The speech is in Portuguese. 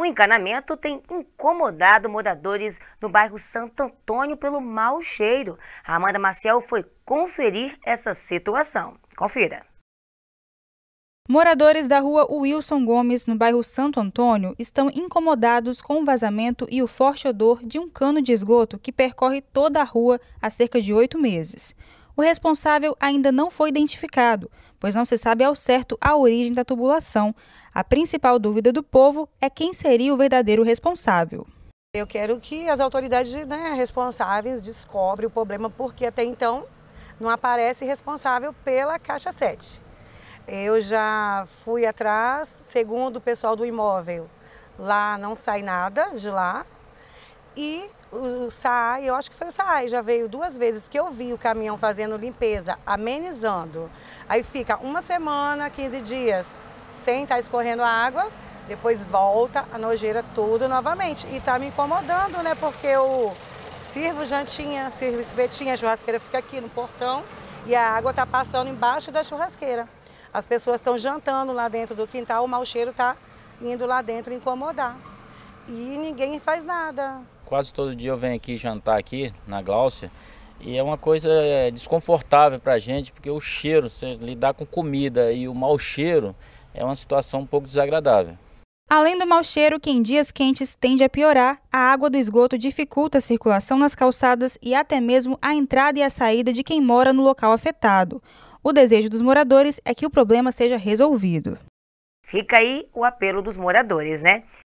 O encanamento tem incomodado moradores no bairro Santo Antônio pelo mau cheiro. A Amanda Maciel foi conferir essa situação. Confira. Moradores da rua Wilson Gomes, no bairro Santo Antônio, estão incomodados com o vazamento e o forte odor de um cano de esgoto que percorre toda a rua há cerca de oito meses o responsável ainda não foi identificado, pois não se sabe ao certo a origem da tubulação. A principal dúvida do povo é quem seria o verdadeiro responsável. Eu quero que as autoridades né, responsáveis descobrem o problema, porque até então não aparece responsável pela Caixa 7. Eu já fui atrás, segundo o pessoal do imóvel, lá não sai nada de lá. E o SAAI, eu acho que foi o SAAI, já veio duas vezes que eu vi o caminhão fazendo limpeza, amenizando. Aí fica uma semana, 15 dias, sem estar tá escorrendo a água, depois volta a nojeira tudo novamente. E tá me incomodando, né? Porque eu sirvo jantinha, sirvo espetinha, a churrasqueira fica aqui no portão e a água tá passando embaixo da churrasqueira. As pessoas estão jantando lá dentro do quintal, o mau cheiro tá indo lá dentro incomodar e ninguém faz nada. Quase todo dia eu venho aqui jantar aqui na Gláucia e é uma coisa é, desconfortável para a gente, porque o cheiro, se lidar com comida e o mau cheiro, é uma situação um pouco desagradável. Além do mau cheiro, que em dias quentes tende a piorar, a água do esgoto dificulta a circulação nas calçadas e até mesmo a entrada e a saída de quem mora no local afetado. O desejo dos moradores é que o problema seja resolvido. Fica aí o apelo dos moradores, né?